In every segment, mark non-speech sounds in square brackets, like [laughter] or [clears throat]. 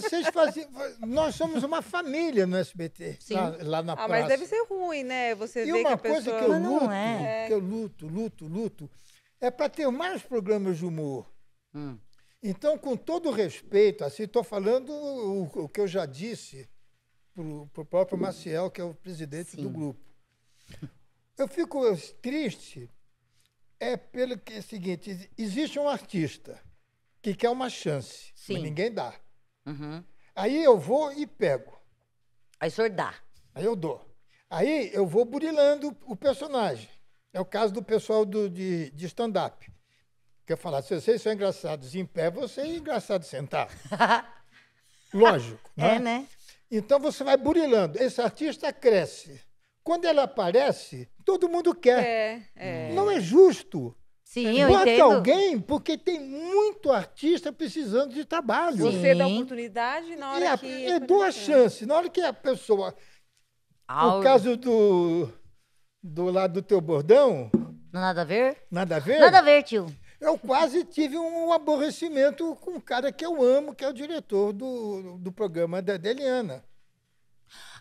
Vocês faziam. Nós somos uma família no SBT, Sim. Lá, lá na ah, praça. Mas deve ser ruim, né? Você e vê uma que coisa pessoa... que eu luto, é. que eu luto, luto, luto, é para ter mais programas de humor. Hum. Então, com todo respeito, assim, estou falando o, o, que eu já disse para o próprio Maciel, que é o presidente Sim. do grupo. Eu fico triste é pelo que é o seguinte: existe um artista que quer uma chance, Sim. mas ninguém dá. Uhum. Aí eu vou e pego. Aí o senhor dá. Aí eu dou. Aí eu vou burilando o personagem. É o caso do pessoal do, de, de stand-up. Que eu falar, se vocês são engraçados em pé, você é engraçado sentado. [laughs] Lógico. né? É, né? Então você vai burilando. Esse artista cresce. Quando ele aparece, todo mundo quer. É, é. Não é justo. Sim, eu Bota entendo. alguém, porque tem muito artista precisando de trabalho. Você Sim. dá oportunidade na hora é, que... É duas tá chances. Na hora que a pessoa... Aura. O caso do... Do lado do teu bordão... Nada a ver? Nada a ver? Nada a ver, tio. Eu quase tive um aborrecimento com um cara que eu amo, que é o diretor do, do programa da Deliana.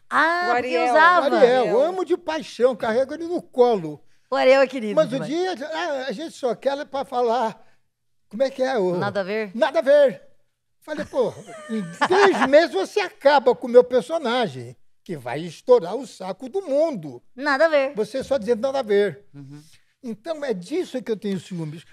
Ah, o Ariel. usava. Ariel, eu amo de paixão, carrego ele no colo. Orelha, querido. Mas o dia, ah, a, gente só quer ela para falar. Como é que é? O... Nada a ver? Nada a ver. Falei, pô, em três [laughs] meses você acaba com o meu personagem, que vai estourar o saco do mundo. Nada a ver. Você só dizendo nada a ver. Uhum. Então é disso que eu tenho ciúmes.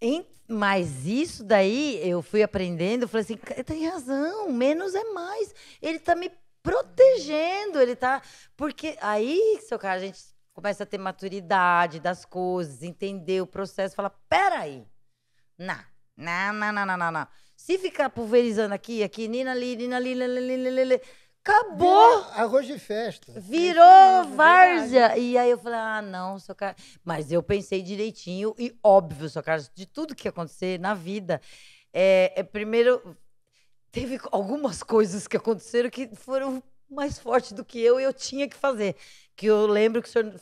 Em, mas isso daí eu fui aprendendo, falei assim, tem razão, menos é mais. Ele tá me protegendo, ele tá. Porque aí, seu cara, a gente começa a ter maturidade das coisas, entender o processo, fala, peraí, não, não, não, não, não, não, não. Se ficar pulverizando aqui, aqui, nina ali, nina ali, lili, lili, lili, acabou. Virou arroz de festa. Virou é é várzea. E aí eu falei, ah, não, seu cara. Mas eu pensei direitinho e óbvio, só cara, de tudo que acontecer na vida, é, é primeiro teve algumas coisas que aconteceram que foram mais forte do que eu e eu tinha que fazer. Que eu lembro que o senhor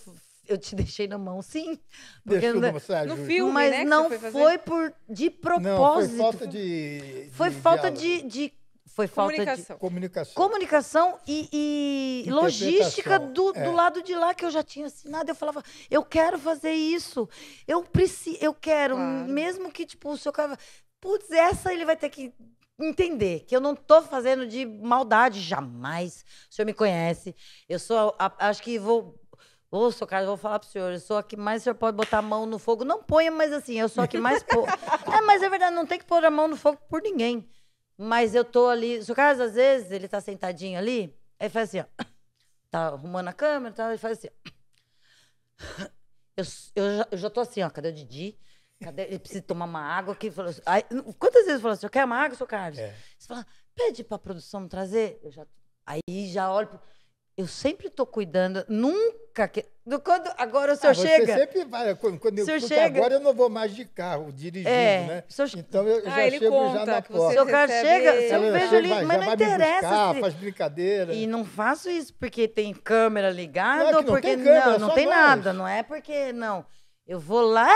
eu te deixei na mão, sim. Deixou não, é- mostrar, no filme, mas né, não foi por de propósito. Não, foi falta de, foi de falta de, de, foi falta comunicação. de comunicação, comunicação e, e logística do, é. do lado de lá que eu já tinha assinado. Eu falava, eu quero fazer isso, eu preciso, eu quero, claro. mesmo que tipo o seu cara, putz, essa ele vai ter que entender que eu não estou fazendo de maldade jamais. O senhor me conhece. Eu sou, a, a, acho que vou. Ô, seu cara, vou falar pro senhor, eu sou a que mais o senhor pode botar a mão no fogo. Não ponha, mas assim, eu sou a que mais. Pô... [laughs] é, mas é verdade, não tem que pôr a mão no fogo por ninguém. Mas eu tô ali. O seu caso às vezes, ele tá sentadinho ali, aí faz assim, ó. Tá arrumando a câmera, tá, ele faz assim. Ó. Eu, eu, já, eu já tô assim, ó, cadê o Didi? Cadê? Ele precisa tomar uma água aqui. Falou, assim, aí, quantas vezes eu falo assim, eu quero uma água, seu Carlos? É. Você fala, pede pra produção trazer. Eu já, aí já olho. Pro... Eu sempre tô cuidando, nunca que. Quando, agora o senhor ah, você chega. Você sempre vai. Quando, quando eu, chega... agora eu não vou mais de carro, dirigindo, é, né? Senhor... Então eu, ah, já ele chego conta já na que porta. Seu Carlos chega, eu vejo ali, mas não interessa. Buscar, se... Faz brincadeira. E não faço isso porque tem câmera ligada não é não ou porque. Câmera, não, não tem nós. nada, não é porque não. Eu vou lá,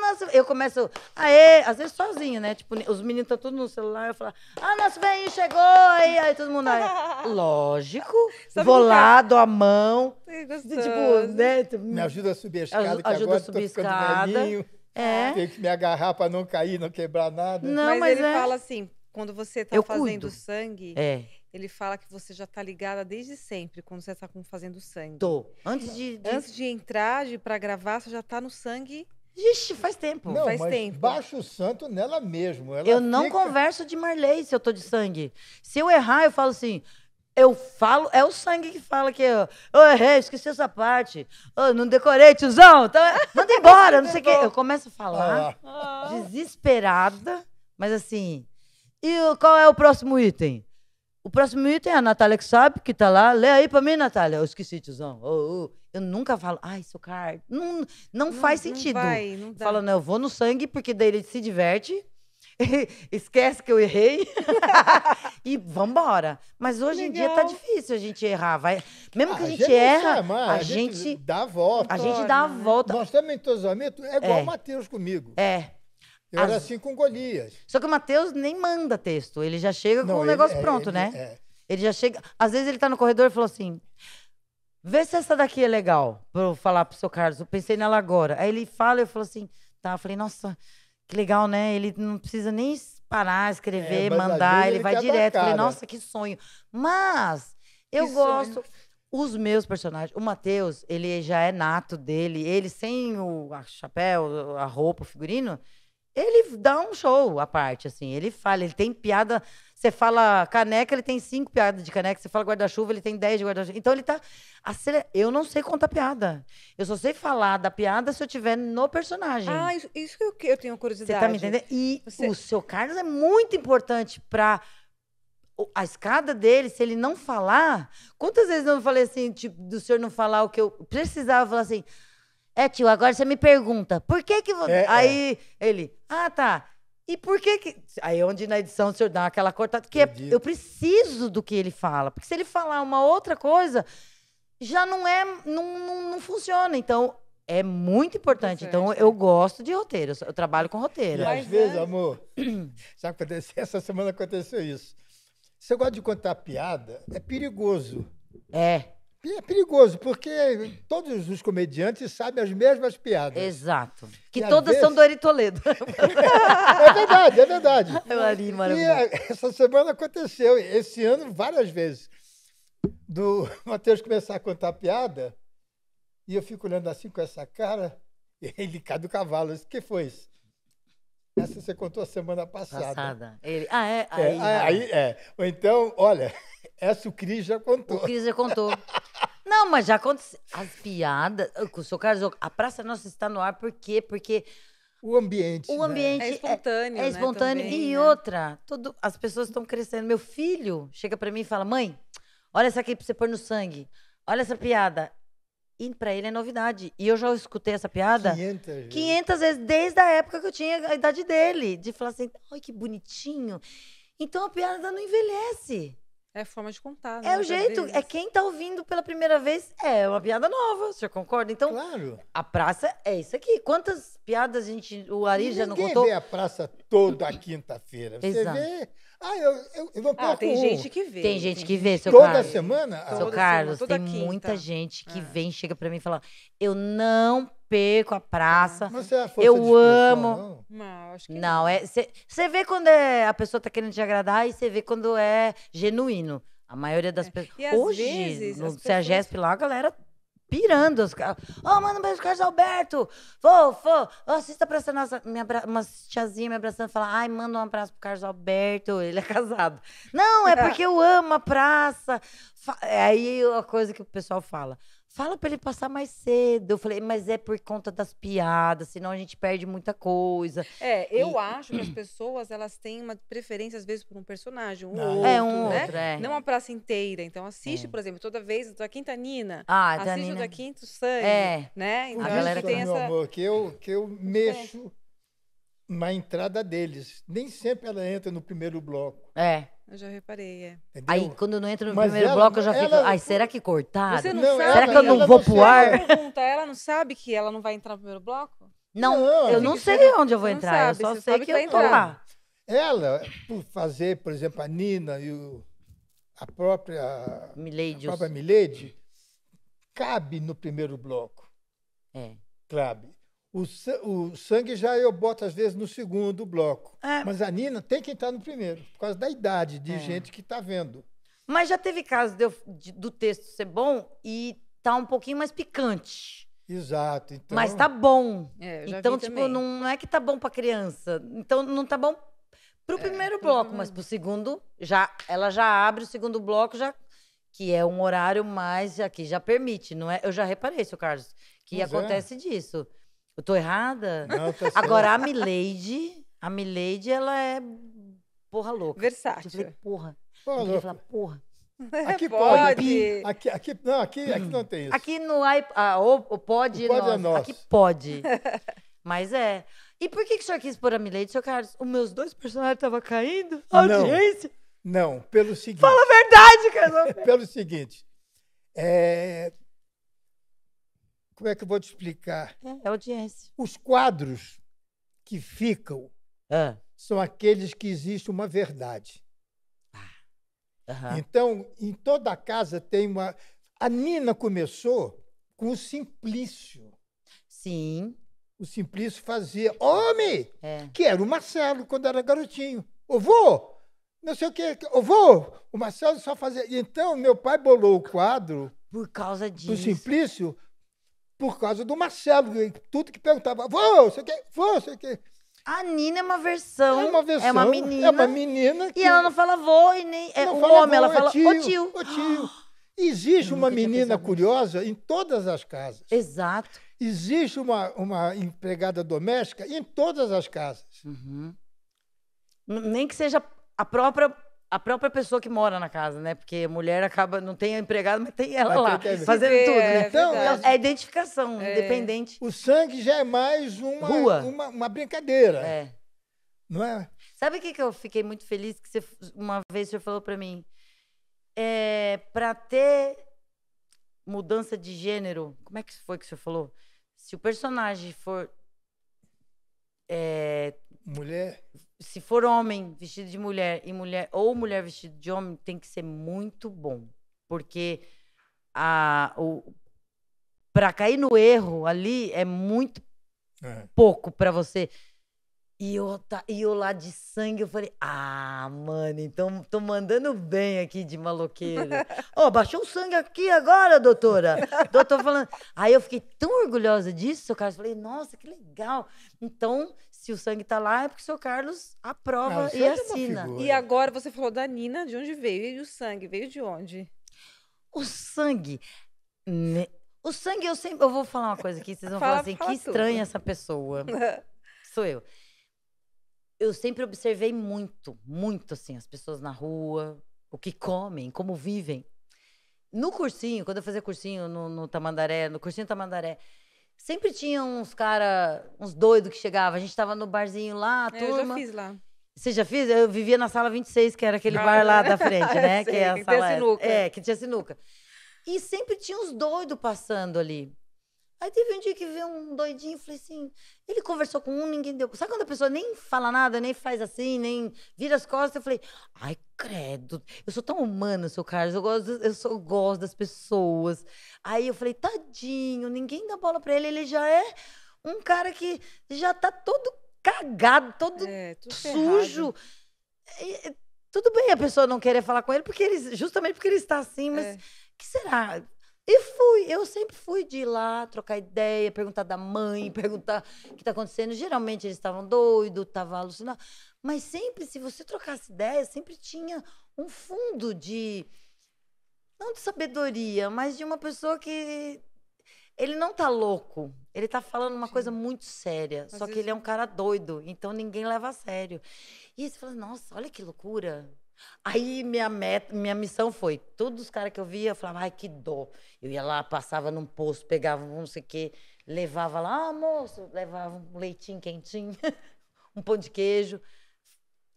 nossa... eu começo, aê, às vezes sozinho, né? Tipo, os meninos estão todos no celular, eu falo, ah, nosso bem chegou, aí, aí todo mundo, aí, [laughs] lógico, Sabe vou lá, é? dou a mão, tipo, né? Me ajuda a subir a escada, que ajuda agora a subir tô ficando escada. velhinho, é. tenho que me agarrar para não cair, não quebrar nada. Não, mas, mas ele é... fala assim, quando você tá eu fazendo cuido. sangue, é ele fala que você já está ligada desde sempre, quando você está fazendo sangue. Tô. Antes de, de... Antes de entrar, de para gravar, você já está no sangue. Ixi, faz tempo. Não, faz mas tempo. Baixa o santo nela mesmo. Ela eu não converso de Marley se eu tô de sangue. Se eu errar, eu falo assim. Eu falo, é o sangue que fala que eu, eu errei, esqueci essa parte. Eu não decorei, tiozão. Então, é, [laughs] manda embora, não sei o quê. Eu começo a falar, ah. ah. desesperada, mas assim. E qual é o próximo item? O próximo item é a Natália que sabe, que tá lá. Lê aí pra mim, Natália. Eu esqueci, tiozão. Oh, oh. Eu nunca falo, ai, seu card. Não, não, não faz sentido. Não vai, não dá. Fala, não, eu vou no sangue, porque daí ele se diverte. [laughs] Esquece que eu errei. [laughs] e vambora. Mas hoje Legal. em dia tá difícil a gente errar. Vai... Mesmo que a gente, gente erra, é, a, a gente, gente, dá a volta. A gente dá a volta. Nós também, todos os amigos, é igual é. o Matheus comigo. É. Eu era assim com Golias. Só que o Matheus nem manda texto, ele já chega com o negócio é, pronto, ele, né? É. Ele já chega. Às vezes ele tá no corredor e falou assim: vê se essa daqui é legal pra eu falar pro seu Carlos. Eu pensei nela agora. Aí ele fala, e eu falo assim, tá, eu falei, nossa, que legal, né? Ele não precisa nem parar, escrever, é, mandar, ele, ele vai direto. Eu falei, nossa, que sonho. Mas eu que gosto. Sonho. Os meus personagens, o Matheus, ele já é nato dele, ele sem o chapéu, a roupa, o figurino, ele dá um show à parte, assim. Ele fala, ele tem piada. Você fala caneca, ele tem cinco piadas de caneca. Você fala guarda-chuva, ele tem dez de guarda-chuva. Então ele tá. Eu não sei contar piada. Eu só sei falar da piada se eu tiver no personagem. Ah, isso, isso que eu, eu tenho curiosidade. Você tá me entendendo? E Você... o seu Carlos é muito importante pra. A escada dele, se ele não falar. Quantas vezes eu falei assim, tipo, do senhor não falar o que eu precisava falar assim? É, tio, agora você me pergunta, por que que... É, é, aí é. ele, ah, tá. E por que que... Aí é onde na edição o senhor dá aquela cortada, porque é, Entendi. eu preciso do que ele fala. Porque se ele falar uma outra coisa, já não é... Não, não, não funciona. Então, é muito importante. Então, eu gosto de roteiro. Eu trabalho com roteiro. E às vezes, amor, [clears throat] sabe aconteceu? Essa semana aconteceu isso. Você gosta de contar piada, é perigoso. É. E é perigoso, porque todos os comediantes sabem as mesmas piadas. Exato. Que e todas vezes... são do Ari Toledo. [laughs] é verdade, é verdade. É maravilhoso. E eh, essa semana aconteceu, esse ano, várias vezes, do [laughs] Matheus começar a contar piada, e eu fico olhando assim com essa cara, [laughs] e ele cai do cavalo. O que foi isso? Essa você contou a semana passada. Passada. Ele... Ah, é? é aí, é, aí, é. Ou então, olha... Essa o Cris já contou. O Cris já contou. Não, mas já aconteceu. As piadas. O seu Carlos, a Praça Nossa está no ar, por quê? Porque. O ambiente. O né? ambiente. Né? É espontâneo. É, é né, espontâneo. Né? Também, e né? outra, tudo, as pessoas estão crescendo. Meu filho chega para mim e fala: mãe, olha essa aqui pra você pôr no sangue. Olha essa piada. E para ele é novidade. E eu já escutei essa piada 500 vezes. 500 vezes, desde a época que eu tinha a idade dele. De falar assim: ai, que bonitinho. Então a piada não envelhece. É a forma de contar, né, É o jeito, é quem tá ouvindo pela primeira vez, é uma piada nova, você concorda? Então, claro. a praça é isso aqui. Quantas piadas a gente, o Ari já não contou? Quem vê a praça toda quinta-feira. Você Exato. vê... Ah, eu, eu, eu não perco ah, tem um. gente que vê. Tem gente que vê, seu toda Carlos. Semana? Toda Seu Carlos, semana, toda tem quinta. muita gente que é. vem, chega para mim e fala, eu não com a praça. Mas você é força Eu amo. Não? acho que não. é. Você vê quando é, a pessoa tá querendo te agradar e você vê quando é genuíno. A maioria das é. pessoas. E Hoje, vezes, no pessoas... lá, a galera pirando. Os... Oh, manda um beijo, Carlos Alberto. Vou, vou. Oh, assista pra essa nossa. Me Uma tiazinha me abraçando e fala: ai, manda um abraço pro Carlos Alberto. Ele é [laughs] casado. Não, é [laughs] porque eu amo a praça. é Aí a coisa que o pessoal fala. Fala para ele passar mais cedo. Eu falei, mas é por conta das piadas, senão a gente perde muita coisa. É, eu e... acho que as pessoas, elas têm uma preferência, às vezes, por um personagem, um Não. Ah, é outro, é um né? Outro, é. Não uma praça inteira. Então, assiste, é. por exemplo, toda vez, da Quinta Nina. Ah, assiste da Nina. da Quinta Sangue, é. né? Então, a galera tem meu amor, que eu, que eu mexo é. na entrada deles. Nem sempre ela entra no primeiro bloco. É. Eu já reparei, é. Entendeu? Aí, quando eu não entro no Mas primeiro ela, bloco, eu já ela, fico. Ai, será que cortado Você não, não sabe, será que eu não vou pro ar? Pergunta, ela não sabe que ela não vai entrar no primeiro bloco? Não, não eu não sei você, onde eu vou entrar. Sabe, eu só sei que, que eu entrar. tô lá. Ela, por fazer, por exemplo, a Nina e o, a própria Milady, a própria Milady, cabe no primeiro bloco. É. Cabe. O, o sangue já eu boto, às vezes, no segundo bloco. É. Mas a Nina tem que entrar no primeiro, por causa da idade de é. gente que está vendo. Mas já teve caso de de, do texto ser bom e tá um pouquinho mais picante. Exato. Então... Mas tá bom. É, então, tipo, não é que tá bom para criança. Então, não tá bom o é, primeiro é, bloco, mas para o segundo, já ela já abre o segundo bloco, já que é um horário mais aqui, já permite, não é? Eu já reparei, seu Carlos, que pois é. acontece é. disso. Eu tô errada? Não, tá Agora, a Milady, a Milady, ela é porra louca. Versátil. falei, porra. Porra louca. Falar, porra. Aqui é, pode. pode. Aqui, aqui, não, aqui, aqui não tem isso. Aqui no ah, o, o pode, o pode nós. é nosso. Aqui pode. [laughs] Mas é. E por que, que o senhor quis pôr a Milady, seu Carlos? Os meus dois personagens estavam caindo? A não, audiência? Não, pelo seguinte. Fala a verdade, Carlos. [laughs] pelo seguinte. É, como é que eu vou te explicar? É, é audiência. Os quadros que ficam ah. são aqueles que existe uma verdade. Ah. Uhum. Então, em toda a casa tem uma. A Nina começou com o Simplício. Sim. O Simplício fazia homem, é. que era o Marcelo quando era garotinho. Ovô! não sei o quê, Ovô! o Marcelo só fazia. Então, meu pai bolou o quadro. Por causa disso. O Simplício, por causa do Marcelo. Tudo que perguntava, vou, você quer, vou, você quer. A Nina é uma versão. É uma versão. É uma menina. É uma menina que... E ela não fala vô e nem. É não um homem, vô, ela é fala tio, ô tio. Ô tio. Existe uma menina curiosa em todas as casas. Exato. Existe uma, uma empregada doméstica em todas as casas. Uhum. Nem que seja a própria a própria pessoa que mora na casa, né? Porque mulher acaba, não tem empregado, mas tem ela mas lá, tem fazendo é, tudo, né? É então, é, identificação, é. independente. O sangue já é mais uma, uma, uma, brincadeira. É. Não é? Sabe o que, que eu fiquei muito feliz? Que você, uma vez você falou para mim, é, para ter mudança de gênero, como é que foi que você falou? Se o personagem for é, mulher. Se for homem vestido de mulher e mulher ou mulher vestido de homem, tem que ser muito bom, porque a o para cair no erro ali é muito é. pouco para você e eu, tá, e eu lá de sangue, eu falei, ah, mano, então tô mandando bem aqui de maloqueiro. [laughs] Ó, oh, baixou o sangue aqui agora, doutora. Doutor então, falando. Aí eu fiquei tão orgulhosa disso, seu Carlos. Falei, nossa, que legal. Então, se o sangue tá lá, é porque o seu Carlos aprova ah, e é assina. É e agora você falou da Nina, de onde veio? E o sangue veio de onde? O sangue. Né, o sangue, eu sempre. Eu vou falar uma coisa aqui, vocês vão fala, falar assim, que estranha essa pessoa. [laughs] Sou eu eu sempre observei muito, muito assim, as pessoas na rua, o que comem, como vivem. No cursinho, quando eu fazia cursinho no, no Tamandaré, no cursinho Tamandaré, sempre tinha uns cara, uns doidos que chegava. A gente tava no barzinho lá, é, turma. Eu já fiz lá. Você já fez? Eu vivia na sala 26, que era aquele ah, bar lá da frente, [laughs] né? que é a que sala. Tinha sinuca. É, que tinha sinuca. E sempre tinha uns doidos passando ali. Aí teve um dia que veio um doidinho, falei assim, ele conversou com um, ninguém deu. Sabe quando a pessoa nem fala nada, nem faz assim, nem vira as costas? Eu falei, ai, credo, eu sou tão humana, seu Carlos, eu gosto, eu, sou, gosto das pessoas. Aí eu falei, tadinho, ninguém dá bola pra ele, ele já é um cara que já tá todo cagado, todo é, sujo. E, tudo bem a pessoa não querer falar com ele, porque ele, justamente porque ele está assim, mas o é. que será? E fui, eu sempre fui de ir lá, trocar ideia, perguntar da mãe, [laughs] perguntar o que está acontecendo. Geralmente eles estavam doidos, estavam alucinados. Mas sempre, se você trocasse ideia, sempre tinha um fundo de. Não de sabedoria, mas de uma pessoa que. Ele não tá louco. Ele tá falando uma Sim. coisa muito séria. Às só vezes... que ele é um cara doido, então ninguém leva a sério. E aí você fala, nossa, olha que loucura. Aí minha meta, minha missão foi, todos os caras que eu via, eu falava, ai, que dó. Eu ia lá, passava num posto, pegava não sei o quê, levava lá, ah, moço, levava um leitinho quentinho, [laughs] um pão de queijo.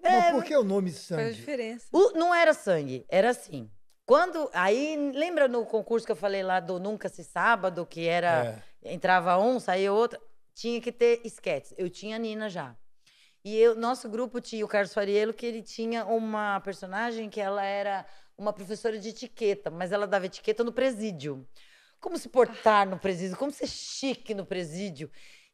Mas é, por que o nome sangue? Faz diferença. O, não era sangue, era assim. Quando. Aí, lembra no concurso que eu falei lá do Nunca Se Sábado, que era. É. Entrava um, saía outro. Tinha que ter esquetes. Eu tinha a Nina já. E o nosso grupo tinha o Carlos Fariello, que ele tinha uma personagem que ela era uma professora de etiqueta, mas ela dava etiqueta no presídio. Como se portar no presídio, como ser chique no presídio.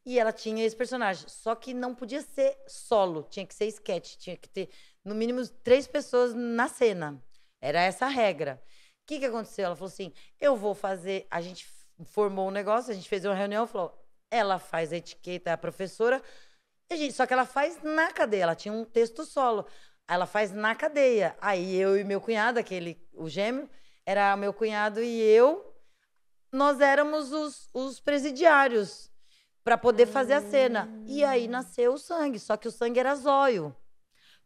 E ela tinha esse personagem. Só que não podia ser solo, tinha que ser sketch, tinha que ter no mínimo três pessoas na cena. Era essa a regra. O que, que aconteceu? Ela falou assim: eu vou fazer. A gente formou um negócio, a gente fez uma reunião, falou: ela faz a etiqueta, é a professora, e gente, só que ela faz na cadeia, ela tinha um texto solo. Ela faz na cadeia. Aí eu e meu cunhado, aquele, o gêmeo, era meu cunhado e eu, nós éramos os, os presidiários para poder fazer a cena. E aí hum. nasceu o sangue, só que o sangue era zóio.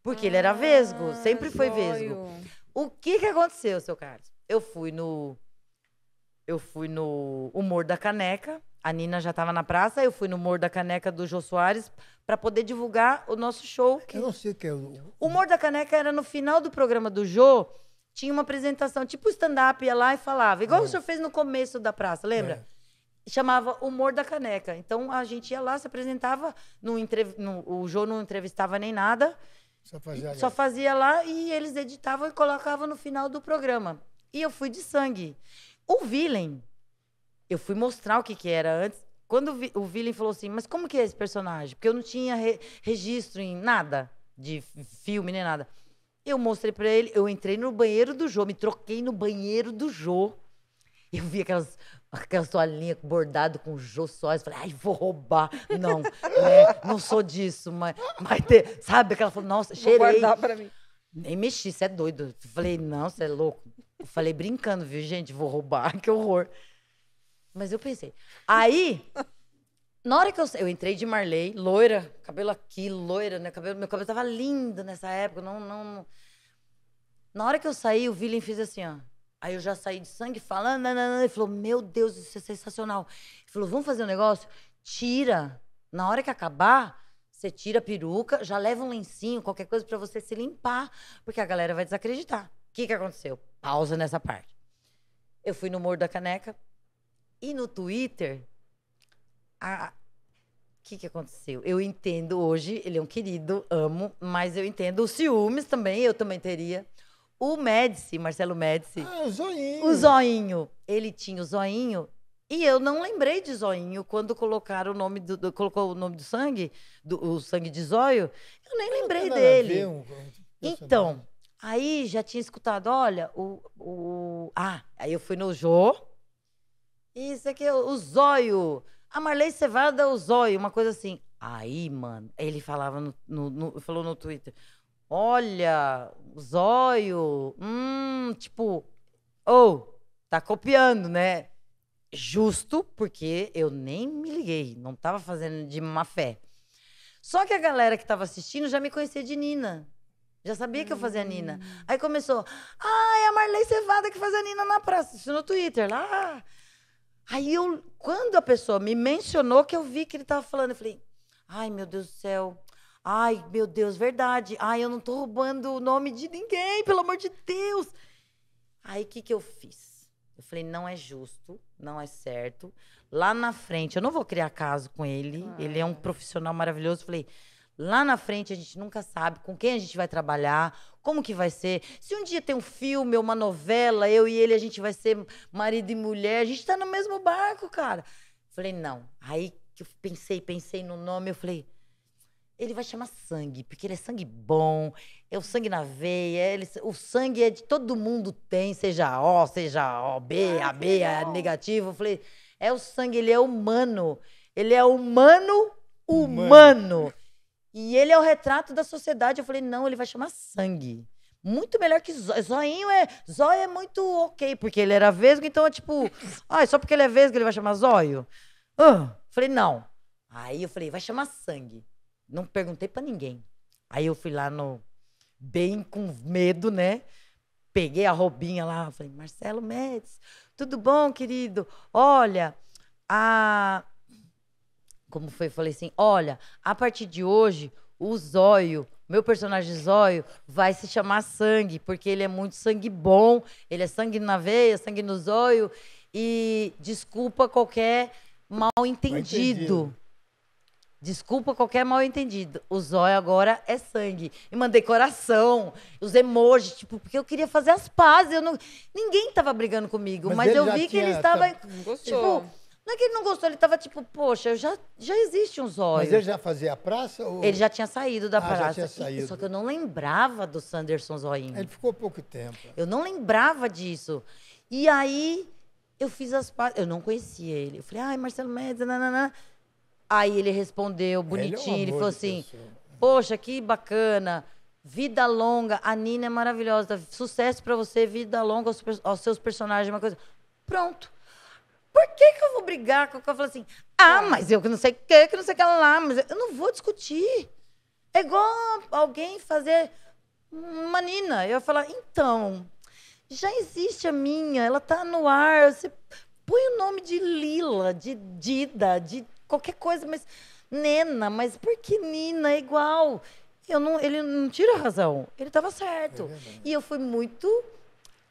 Porque ah, ele era ah, vesgo, sempre foi vesgo. O que que aconteceu, seu Carlos? Eu fui no eu fui no Humor da Caneca. A Nina já estava na praça, eu fui no Humor da Caneca do Jô Soares para poder divulgar o nosso show. Que... Eu não sei o que é o. O Humor da Caneca era no final do programa do Jô, tinha uma apresentação, tipo stand-up, ia lá e falava, igual é. o senhor fez no começo da praça, lembra? É. Chamava Humor da Caneca. Então a gente ia lá, se apresentava, no entrev... no... o Jô não entrevistava nem nada. Só fazia, só fazia lá e eles editavam e colocavam no final do programa. E eu fui de sangue. O Villain, eu fui mostrar o que, que era antes. Quando o Villain falou assim, mas como que é esse personagem? Porque eu não tinha re registro em nada de filme nem nada. Eu mostrei para ele, eu entrei no banheiro do Jô, me troquei no banheiro do Jô. Eu vi aquelas, aquelas toalhinhas bordado com Jô Soares. Falei, ai, vou roubar. Não, [laughs] né? não sou disso, mas, mas sabe? Aquela falou, nossa, cheirei. Vou guardar pra mim. Nem mexi, você é doido. Falei, não, você é louco. Eu falei brincando, viu, gente? Vou roubar, [laughs] que horror. Mas eu pensei. Aí, na hora que eu, eu entrei de Marley, loira, cabelo aqui, loira, né? Cabelo, meu cabelo tava lindo nessa época, não, não. Na hora que eu saí, o Villain fez assim, ó. Aí eu já saí de sangue falando, não, ele falou: Meu Deus, isso é sensacional. Ele falou: Vamos fazer um negócio? Tira. Na hora que acabar, você tira a peruca, já leva um lencinho, qualquer coisa para você se limpar, porque a galera vai desacreditar que, que aconteceu? Pausa nessa parte. Eu fui no Morro da Caneca e no Twitter. A... O que, que aconteceu? Eu entendo hoje, ele é um querido, amo, mas eu entendo os ciúmes também, eu também teria. O Médici, Marcelo Médici. Ah, o zoinho. O zoinho. Ele tinha o zoinho e eu não lembrei de zoinho quando colocaram o nome do, do colocou o nome do sangue, do, o sangue de zóio, eu nem eu lembrei dele. Um... então, Aí já tinha escutado, olha, o. o ah, aí eu fui no Jô. Isso aqui, o zóio. A Marley Cevada, o zóio, uma coisa assim. Aí, mano, ele falava no, no, no falou no Twitter: olha, o zóio. Hum, tipo, ou, oh, tá copiando, né? Justo, porque eu nem me liguei, não tava fazendo de má fé. Só que a galera que tava assistindo já me conhecia de Nina. Já sabia que eu fazia a Nina. Hum. Aí começou, ah, é a Marley Cevada que faz a Nina na praça. Isso no Twitter, lá. Aí eu, quando a pessoa me mencionou que eu vi que ele estava falando, eu falei, ai, meu Deus do céu. Ai, meu Deus, verdade. Ai, eu não estou roubando o nome de ninguém, pelo amor de Deus. Aí, o que que eu fiz? Eu falei, não é justo, não é certo. Lá na frente, eu não vou criar caso com ele. Ai. Ele é um profissional maravilhoso. Eu falei, Lá na frente a gente nunca sabe com quem a gente vai trabalhar, como que vai ser. Se um dia tem um filme ou uma novela, eu e ele a gente vai ser marido e mulher, a gente tá no mesmo barco, cara. Falei, não. Aí que eu pensei, pensei no nome, eu falei, ele vai chamar sangue, porque ele é sangue bom, é o sangue na veia, é, ele, o sangue é de todo mundo tem, seja O, seja O B A B negativo. Eu falei, é o sangue, ele é humano. Ele é humano, humano. humano. E ele é o retrato da sociedade. Eu falei, não, ele vai chamar sangue. Muito melhor que Zó. é. Zóio é muito ok, porque ele era vesgo, então é tipo. Ah, [laughs] é só porque ele é vesgo ele vai chamar Zóio? Uh, falei, não. Aí eu falei, vai chamar sangue. Não perguntei para ninguém. Aí eu fui lá no. Bem com medo, né? Peguei a roubinha lá, falei, Marcelo Mendes, tudo bom, querido? Olha, a como foi, falei assim: olha, a partir de hoje, o Zóio, meu personagem Zóio, vai se chamar Sangue, porque ele é muito sangue bom, ele é sangue na veia, sangue no zóio, e desculpa qualquer mal entendido. Desculpa qualquer mal entendido. O zóio agora é sangue. E mandei coração, os emojis, tipo, porque eu queria fazer as pazes. Eu não... Ninguém estava brigando comigo, mas, mas eu vi que ele estava. Tá... Não é que ele não gostou, ele tava tipo, poxa, já, já existe um zóio. Mas ele já fazia a praça? Ou... Ele já tinha saído da ah, praça. Já tinha saído. Só que eu não lembrava do Sanderson Zoinho. Ele ficou pouco tempo. Eu não lembrava disso. E aí eu fiz as pazes. Eu não conhecia ele. Eu falei, ai, Marcelo Mendes, nananã. Aí ele respondeu bonitinho, ele, é um ele falou assim: pessoa. Poxa, que bacana. Vida longa, a Nina é maravilhosa. Sucesso para você, vida longa aos, aos seus personagens, uma coisa. Pronto. Por que, que eu vou brigar com o que Eu falo assim, ah, ah, mas eu que não sei o que, que não sei o que lá, mas eu não vou discutir. É igual alguém fazer uma nina. Eu falar, então, já existe a minha, ela tá no ar. Você põe o nome de Lila, de Dida, de qualquer coisa, mas Nena, mas por que Nina é igual? Eu não, ele não tira a razão. Ele estava certo. É e eu fui muito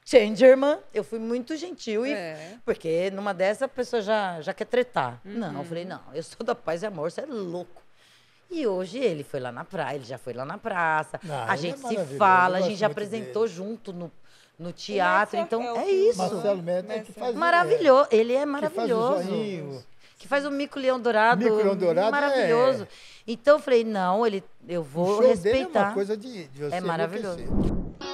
Changerman, eu fui muito gentil, e, é. porque numa dessa a pessoa já, já quer tretar. Uhum. Não, eu falei, não, eu sou da paz e amor, você é louco. E hoje ele foi lá na praia, ele já foi lá na praça, ah, a é gente é se fala, a gente já apresentou dele. junto no, no é teatro, então é então é isso. Marcelo Médio, é, é que faz Maravilhoso, ele é maravilhoso. Que faz o, que faz o mico leão dourado, mico -leão dourado maravilhoso. Então eu falei, não, ele, eu vou o show respeitar. Dele é uma coisa de, de você É maravilhoso. Enriquecer.